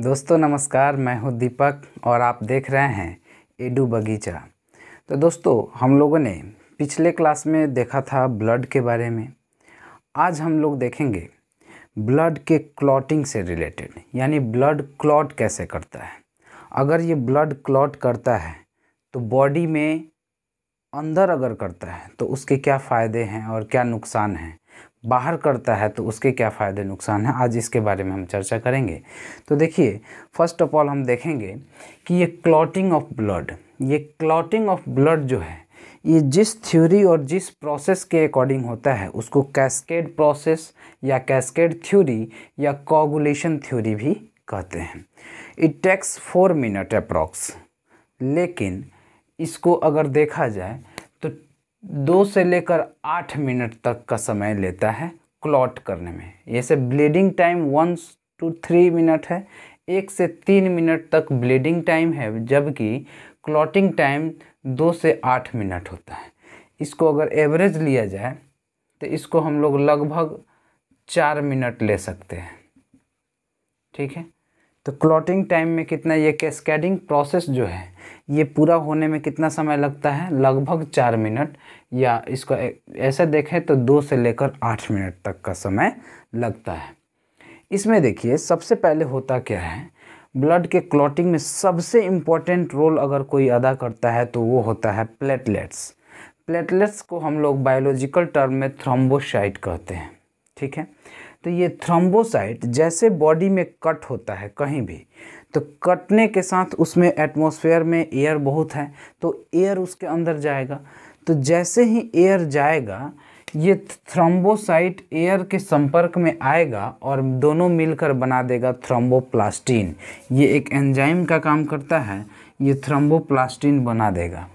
दोस्तों नमस्कार मैं हूं दीपक और आप देख रहे हैं एडू बगीचा तो दोस्तों हम लोगों ने पिछले क्लास में देखा था ब्लड के बारे में आज हम लोग देखेंगे ब्लड के क्लॉटिंग से रिलेटेड यानी ब्लड क्लॉट कैसे करता है अगर ये ब्लड क्लॉट करता है तो बॉडी में अंदर अगर करता है तो उसके क्या फ़ायदे हैं और क्या नुकसान हैं बाहर करता है तो उसके क्या फ़ायदे नुकसान हैं आज इसके बारे में हम चर्चा करेंगे तो देखिए फर्स्ट ऑफ ऑल हम देखेंगे कि ये क्लॉटिंग ऑफ ब्लड ये क्लॉटिंग ऑफ ब्लड जो है ये जिस थ्योरी और जिस प्रोसेस के अकॉर्डिंग होता है उसको कैस्केड प्रोसेस या कैस्केड थ्योरी या कॉगुलेशन थ्योरी भी कहते हैं it takes four minute approx लेकिन इसको अगर देखा जाए दो से लेकर आठ मिनट तक का समय लेता है क्लॉट करने में जैसे bleeding time one two three minute है एक से तीन मिनट तक ब्लीडिंग टाइम है जबकि क्लॉटिंग टाइम दो से आठ मिनट होता है इसको अगर एवरेज लिया जाए तो इसको हम लोग लगभग चार मिनट ले सकते हैं ठीक है तो क्लॉटिंग टाइम में कितना ये कैस्केडिंग प्रोसेस जो है ये पूरा होने में कितना समय लगता है लगभग चार मिनट या इसको ऐसे देखें तो दो से लेकर आठ मिनट तक का समय लगता है इसमें देखिए सबसे पहले होता क्या है ब्लड के क्लॉटिंग में सबसे इम्पॉर्टेंट रोल अगर कोई अदा करता है तो वो होता है प्लेटलेट्स प्लेटलेट्स को हम लोग बायोलॉजिकल टर्म में थ्रोम्बोसाइट कहते हैं ठीक है तो ये थ्रोम्बोसाइट जैसे बॉडी में कट होता है कहीं भी तो कटने के साथ उसमें एटमॉस्फेयर में एयर बहुत है तो एयर उसके अंदर जाएगा तो जैसे ही एयर जाएगा ये थ्रोम्बोसाइट एयर के संपर्क में आएगा और दोनों मिलकर बना देगा थ्रोम्बोप्लास्टीन ये एक एंजाइम का काम करता है ये थ्रोम्बोप्लास्टीन बना देगा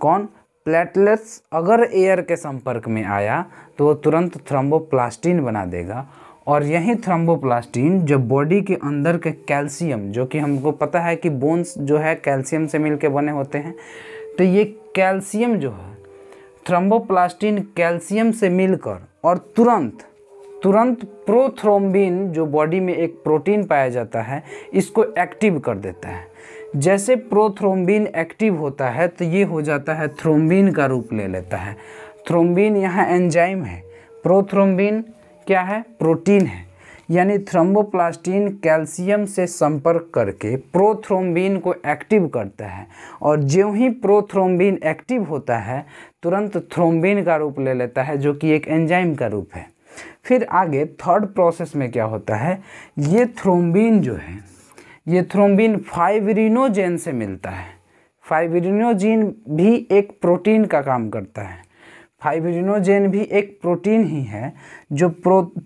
कौन प्लेटलेट्स अगर एयर के संपर्क में आया तो वो तुरंत थ्रम्बोप्लास्टीन बना देगा और यही थ्रम्बोप्लास्टीन जो बॉडी के अंदर के कैल्शियम जो कि हमको पता है कि बोन्स जो है कैल्शियम से मिलके बने होते हैं तो ये कैल्शियम जो है थ्रम्बोप्लास्टीन कैल्शियम से मिलकर और तुरंत तुरंत प्रोथ्रोम्बिन जो बॉडी में एक प्रोटीन पाया जाता है इसको एक्टिव कर देता है जैसे प्रोथ्रोम्बिन एक्टिव होता है तो ये हो जाता है थ्रोम्बिन का रूप ले लेता है थ्रोम्बिन यहाँ एंजाइम है प्रोथ्रोम्बिन क्या है प्रोटीन है यानी थ्रोम्बोप्लास्टीन कैल्शियम से संपर्क करके प्रोथ्रोम्बिन को एक्टिव करता है और ज्यों ही प्रोथ्रोम्बिन एक्टिव होता है तुरंत थ्रोम्बिन का रूप ले लेता है जो कि एक एंजाइम का रूप है फिर आगे थर्ड प्रोसेस में क्या होता है ये थ्रोम्बिन जो है ये थ्रोम्बिन फाइवरिनोजेन से मिलता है फाइवरिनोजेन भी एक प्रोटीन का काम करता है फाइब्रिनोजेन भी एक प्रोटीन ही है जो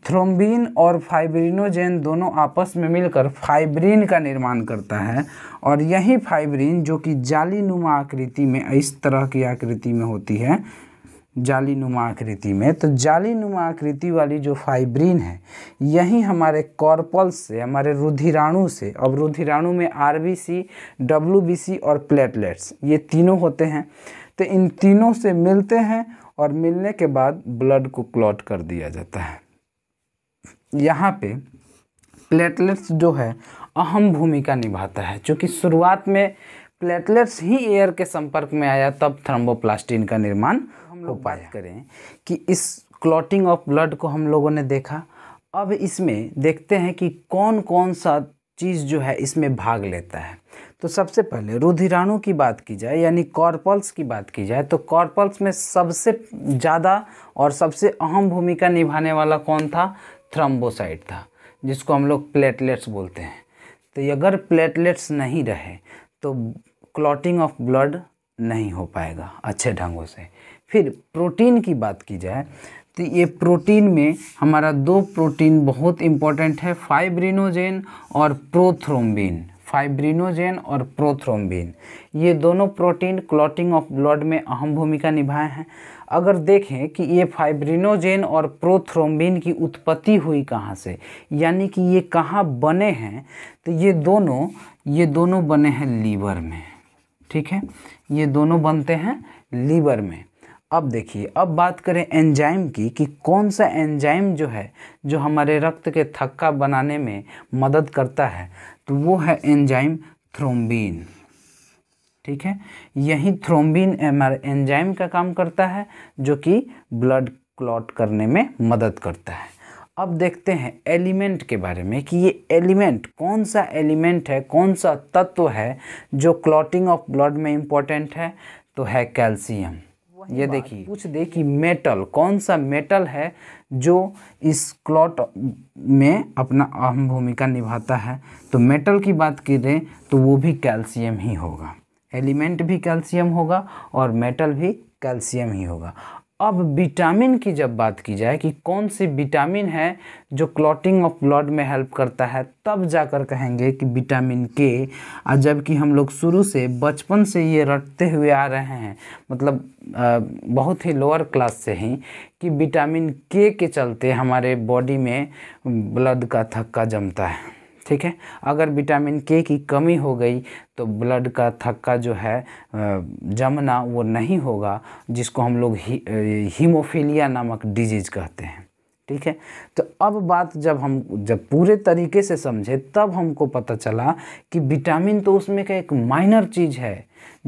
थ्रोम्बिन और फाइब्रिनोजेन दोनों आपस में मिलकर फाइब्रिन का निर्माण करता है और यही फाइब्रिन जो कि जाली नुमा आकृति में इस तरह की आकृति में होती है जाली नुमा आकृति में तो जाली नुमा आकृति वाली जो फाइब्रीन है यही हमारे कॉर्पल्स से हमारे रुधिराणु से अब रुधिराणु में R B C W B C और प्लेटलेट्स ये तीनों होते हैं तो इन तीनों से मिलते हैं और मिलने के बाद ब्लड को क्लॉट कर दिया जाता है यहाँ पे प्लेटलेट्स जो है अहम भूमिका निभाता है चूँकि शुरुआत में प्लेटलेट्स ही एयर के संपर्क में आया तब थ्रम्बोप्लास्टिन का निर्माण हम लोग बात करें कि इस क्लॉटिंग ऑफ ब्लड को हम लोगों ने देखा अब इसमें देखते हैं कि कौन कौन सा चीज़ जो है इसमें भाग लेता है तो सबसे पहले रुधिराणु की बात की जाए यानी कॉर्पल्स की बात की जाए तो कॉर्पल्स में सबसे ज़्यादा और सबसे अहम भूमिका निभाने वाला कौन था थ्रम्बोसाइट था जिसको हम लोग प्लेटलेट्स बोलते हैं तो अगर प्लेटलेट्स नहीं रहे तो क्लॉटिंग ऑफ ब्लड नहीं हो पाएगा अच्छे ढंगों से फिर प्रोटीन की बात की जाए तो ये प्रोटीन में हमारा दो प्रोटीन बहुत इम्पॉर्टेंट है फाइब्रिनोजेन और प्रोथ्रोम्बिन फाइब्रिनोजेन और प्रोथ्रोम्बिन ये दोनों प्रोटीन क्लॉटिंग ऑफ ब्लड में अहम भूमिका निभाए हैं अगर देखें कि ये फाइब्रिनोजेन और प्रोथ्रोम्बिन की उत्पत्ति हुई कहाँ से यानी कि ये कहाँ बने हैं तो ये दोनों ये दोनों बने हैं लीवर में ठीक है ये दोनों बनते हैं लीवर में अब देखिए अब बात करें एंजाइम की कि कौन सा एंजाइम जो है जो हमारे रक्त के थक्का बनाने में मदद करता है तो वो है एंजाइम थ्रोम्बिन ठीक है यही थ्रोम्बिन हमारे एंजाइम का काम करता है जो कि ब्लड क्लॉट करने में मदद करता है अब देखते हैं एलिमेंट के बारे में कि ये एलिमेंट कौन सा एलिमेंट है कौन सा तत्व है जो क्लॉटिंग ऑफ ब्लड में इम्पॉर्टेंट है तो है कैल्शियम ये देखिए कुछ देखिए मेटल कौन सा मेटल है जो इस क्लॉट में अपना अहम भूमिका निभाता है तो मेटल की बात करें तो वो भी कैल्शियम ही होगा एलिमेंट भी कैल्शियम होगा और मेटल भी कैल्शियम ही होगा अब विटामिन की जब बात की जाए कि कौन सी विटामिन है जो क्लॉटिंग ऑफ ब्लड में हेल्प करता है तब जाकर कहेंगे कि विटामिन के और जबकि हम लोग शुरू से बचपन से ये रटते हुए आ रहे हैं मतलब बहुत ही लोअर क्लास से ही कि विटामिन के के चलते हमारे बॉडी में ब्लड का थक्का जमता है ठीक है अगर विटामिन के की कमी हो गई तो ब्लड का थक्का जो है जमना वो नहीं होगा जिसको हम लोग ही, हीमोफीलिया नामक डिजीज़ कहते हैं ठीक है तो अब बात जब हम जब पूरे तरीके से समझे तब हमको पता चला कि विटामिन तो उसमें का एक माइनर चीज़ है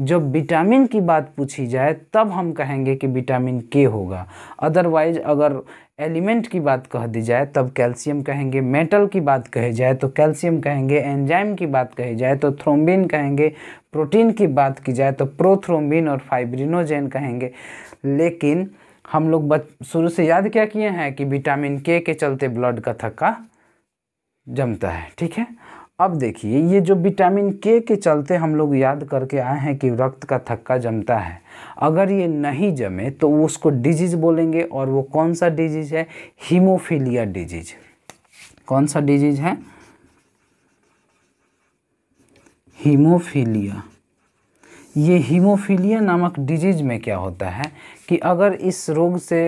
जब विटामिन की बात पूछी जाए तब हम कहेंगे कि विटामिन के होगा अदरवाइज अगर एलिमेंट की बात कह दी जाए तब कैल्शियम कहेंगे मेटल की बात कही जाए तो कैल्शियम कहेंगे एंजाइम की बात कही जाए तो थ्रोम्बिन कहेंगे प्रोटीन की बात की जाए तो प्रोथ्रोम्बिन और फाइब्रिनोजेन कहेंगे लेकिन हम लोग बच शुरू से याद क्या किए हैं कि विटामिन के के चलते ब्लड का थक्का जमता है ठीक है अब देखिए ये जो विटामिन के के चलते हम लोग याद करके आए हैं कि रक्त का थक्का जमता है अगर ये नहीं जमे तो उसको डिजीज़ बोलेंगे और वो कौन सा डिजीज़ है हीमोफीलिया डिजीज कौन सा डिजीज़ है हीमोफीलिया ये हीमोफीलिया नामक डिजीज़ में क्या होता है कि अगर इस रोग से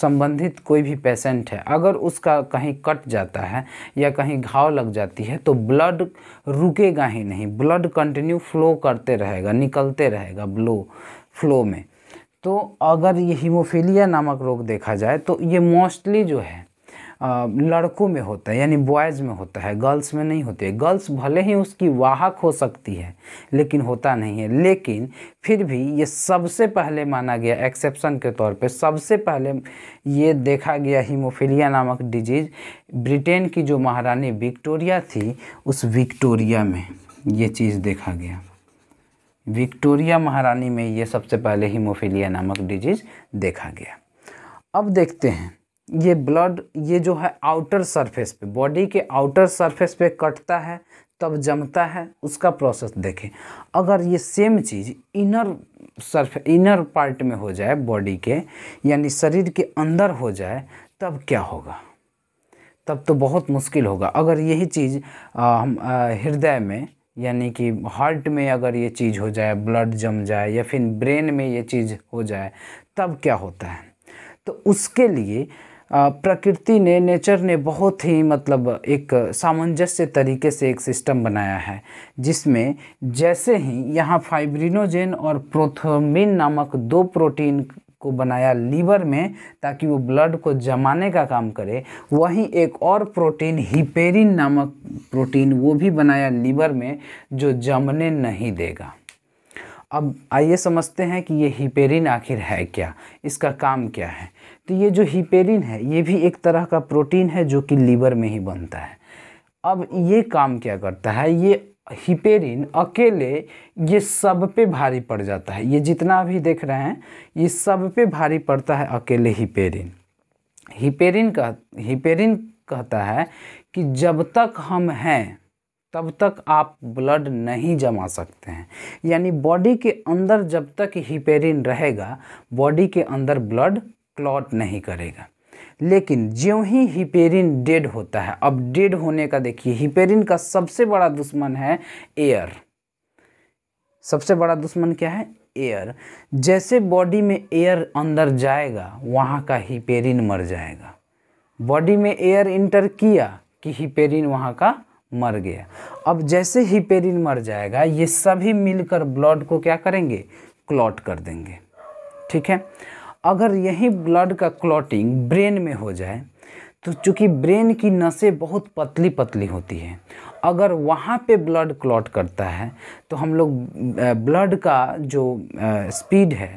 संबंधित कोई भी पेशेंट है अगर उसका कहीं कट जाता है या कहीं घाव लग जाती है तो ब्लड रुकेगा ही नहीं ब्लड कंटिन्यू फ्लो करते रहेगा निकलते रहेगा ब्लो फ्लो में तो अगर ये हीमोफीलिया नामक रोग देखा जाए तो ये मोस्टली जो है लड़कों में होता है यानी बॉयज़ में होता है गर्ल्स में नहीं होती है गर्ल्स भले ही उसकी वाहक हो सकती है लेकिन होता नहीं है लेकिन फिर भी ये सबसे पहले माना गया एक्सेप्शन के तौर पे सबसे पहले ये देखा गया हीमोफीलिया नामक डिजीज़ ब्रिटेन की जो महारानी विक्टोरिया थी उस विक्टोरिया में ये चीज़ देखा गया विक्टोरिया महारानी में ये सबसे पहले हीमोफीलिया नामक डिजीज़ देखा गया अब देखते हैं ये ब्लड ये जो है आउटर सरफेस पे बॉडी के आउटर सरफेस पे कटता है तब जमता है उसका प्रोसेस देखें अगर ये सेम चीज़ इनर सरफे इनर पार्ट में हो जाए बॉडी के यानी शरीर के अंदर हो जाए तब क्या होगा तब तो बहुत मुश्किल होगा अगर यही चीज़ हम हृदय में यानी कि हार्ट में अगर ये चीज़ हो जाए ब्लड जम जाए या फिर ब्रेन में ये चीज़ हो जाए तब क्या होता है तो उसके लिए प्रकृति ने नेचर ने बहुत ही मतलब एक सामंजस्य तरीके से एक सिस्टम बनाया है जिसमें जैसे ही यहाँ फाइब्रिनोजेन और प्रोथोमिन नामक दो प्रोटीन को बनाया लीवर में ताकि वो ब्लड को जमाने का काम करे वहीं एक और प्रोटीन हिपेरिन नामक प्रोटीन वो भी बनाया लीवर में जो जमने नहीं देगा अब आइए समझते हैं कि ये हिपेरिन आखिर है क्या इसका काम क्या है तो ये जो हिपेरिन है ये भी एक तरह का प्रोटीन है जो कि लीवर में ही बनता है अब ये काम क्या करता है ये हिपेरिन अकेले ये सब पे भारी पड़ जाता है ये जितना भी देख रहे हैं ये सब पे भारी पड़ता है अकेले हिपेरिन हिपेरिन का हिपेरिन कहता है कि जब तक हम हैं तब तक आप ब्लड नहीं जमा सकते हैं यानी बॉडी के अंदर जब तक हिपेरिन रहेगा बॉडी के अंदर ब्लड क्लॉट नहीं करेगा लेकिन ज्यों ही हिपेरिन डेड होता है अब डेड होने का देखिए हिपेरिन का सबसे बड़ा दुश्मन है एयर सबसे बड़ा दुश्मन क्या है एयर जैसे बॉडी में एयर अंदर जाएगा वहाँ का हिपेरिन मर जाएगा बॉडी में एयर इंटर किया कि हिपेरिन वहाँ का मर गया अब जैसे ही पेरिन मर जाएगा ये सभी मिलकर ब्लड को क्या करेंगे क्लॉट कर देंगे ठीक है अगर यही ब्लड का क्लॉटिंग ब्रेन में हो जाए तो चूँकि ब्रेन की नसें बहुत पतली पतली होती हैं अगर वहाँ पे ब्लड क्लॉट करता है तो हम लोग ब्लड का जो स्पीड है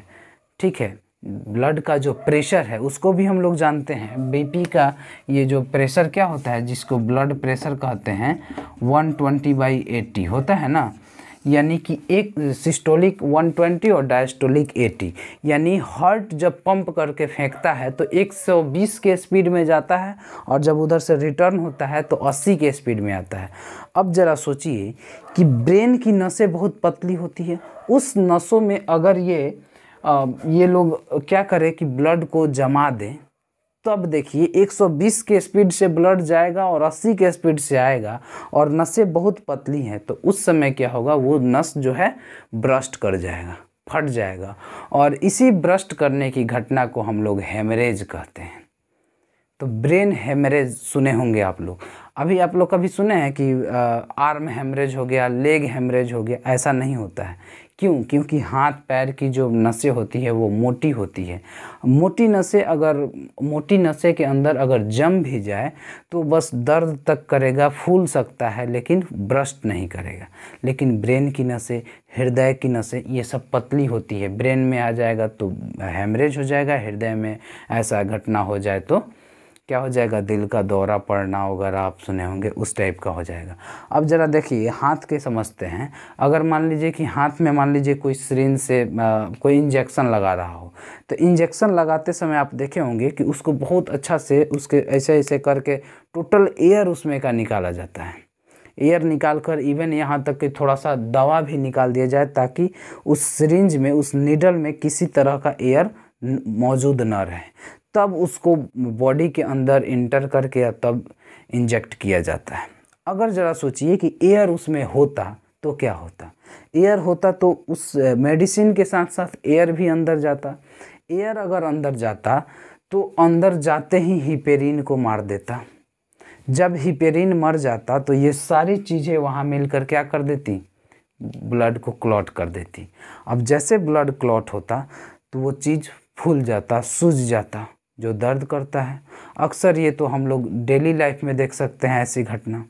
ठीक है ब्लड का जो प्रेशर है उसको भी हम लोग जानते हैं बीपी का ये जो प्रेशर क्या होता है जिसको ब्लड प्रेशर कहते हैं 120 ट्वेंटी बाई एटी होता है ना यानी कि एक सिस्टोलिक 120 और डायस्टोलिक 80 यानी हार्ट जब पंप करके फेंकता है तो 120 के स्पीड में जाता है और जब उधर से रिटर्न होता है तो 80 के स्पीड में आता है अब ज़रा सोचिए कि ब्रेन की नसें बहुत पतली होती है उस नसों में अगर ये ये लोग क्या करें कि ब्लड को जमा दें तब देखिए 120 के स्पीड से ब्लड जाएगा और 80 के स्पीड से आएगा और नसें बहुत पतली हैं तो उस समय क्या होगा वो नस जो है ब्रस्ट कर जाएगा फट जाएगा और इसी ब्रस्ट करने की घटना को हम लोग हेमरेज कहते हैं तो ब्रेन हेमरेज सुने होंगे आप लोग अभी आप लोग कभी सुने हैं कि आ, आर्म हेमरेज हो गया लेग हेमरेज हो गया ऐसा नहीं होता है क्यों क्योंकि हाथ पैर की जो नसें होती है वो मोटी होती है मोटी नसें अगर मोटी नसें के अंदर अगर जम भी जाए तो बस दर्द तक करेगा फूल सकता है लेकिन ब्रस्ट नहीं करेगा लेकिन ब्रेन की नसें हृदय की नसें ये सब पतली होती है ब्रेन में आ जाएगा तो हेमरेज हो जाएगा हृदय में ऐसा घटना हो जाए तो क्या हो जाएगा दिल का दौरा पड़ना वगैरह आप सुने होंगे उस टाइप का हो जाएगा अब ज़रा देखिए हाथ के समझते हैं अगर मान लीजिए कि हाथ में मान लीजिए कोई सरीन से आ, कोई इंजेक्शन लगा रहा हो तो इंजेक्शन लगाते समय आप देखे होंगे कि उसको बहुत अच्छा से उसके ऐसे ऐसे करके टोटल एयर उसमें का निकाला जाता है एयर निकाल कर इवन यहाँ तक कि थोड़ा सा दवा भी निकाल दिया जाए ताकि उस सरिंज में उस नीडल में किसी तरह का एयर मौजूद ना रहे तब उसको बॉडी के अंदर इंटर करके तब इंजेक्ट किया जाता है अगर ज़रा सोचिए कि एयर उसमें होता तो क्या होता एयर होता तो उस मेडिसिन के साथ साथ एयर भी अंदर जाता एयर अगर अंदर जाता तो अंदर जाते ही हिपेरिन को मार देता जब हिपेरिन मर जाता तो ये सारी चीज़ें वहाँ मिलकर क्या कर देती ब्लड को क्लॉट कर देती अब जैसे ब्लड क्लॉट होता तो वो चीज़ फूल जाता सूज जाता जो दर्द करता है अक्सर ये तो हम लोग डेली लाइफ में देख सकते हैं ऐसी घटना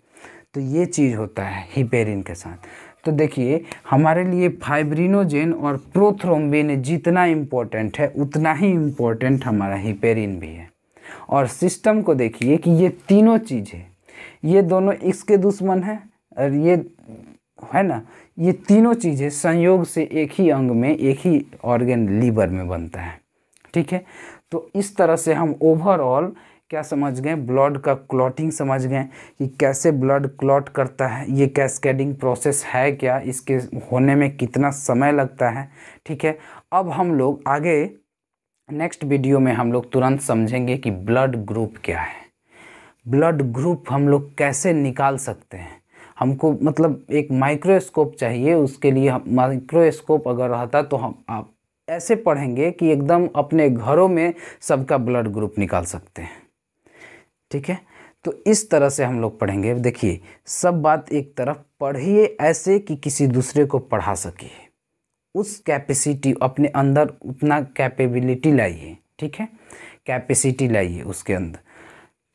तो ये चीज़ होता है हिपेरिन के साथ तो देखिए हमारे लिए फाइब्रिनोजेन और प्रोथ्रोम्बिन जितना इम्पोर्टेंट है उतना ही इम्पोर्टेंट हमारा हिपेरिन भी है और सिस्टम को देखिए कि ये तीनों चीज़ है ये दोनों इसके दुश्मन है और ये है ना ये तीनों चीज़ें संयोग से एक ही अंग में एक ही ऑर्गेन लीवर में बनता है ठीक है तो इस तरह से हम ओवरऑल क्या समझ गए ब्लड का क्लॉटिंग समझ गए कि कैसे ब्लड क्लॉट करता है ये कैस्केडिंग प्रोसेस है क्या इसके होने में कितना समय लगता है ठीक है अब हम लोग आगे नेक्स्ट वीडियो में हम लोग तुरंत समझेंगे कि ब्लड ग्रुप क्या है ब्लड ग्रुप हम लोग कैसे निकाल सकते हैं हमको मतलब एक माइक्रोस्कोप चाहिए उसके लिए माइक्रोस्कोप अगर रहता तो हम आप ऐसे पढ़ेंगे कि एकदम अपने घरों में सबका ब्लड ग्रुप निकाल सकते हैं ठीक है तो इस तरह से हम लोग पढ़ेंगे देखिए सब बात एक तरफ पढ़िए ऐसे कि किसी दूसरे को पढ़ा सके उस कैपेसिटी अपने अंदर उतना कैपेबिलिटी लाइए ठीक है कैपेसिटी लाइए उसके अंदर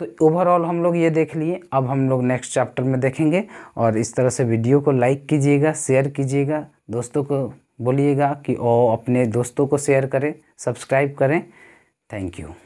तो ओवरऑल हम लोग ये देख लिए अब हम लोग नेक्स्ट चैप्टर में देखेंगे और इस तरह से वीडियो को लाइक कीजिएगा शेयर कीजिएगा दोस्तों को बोलिएगा कि ओ अपने दोस्तों को शेयर करें सब्सक्राइब करें थैंक यू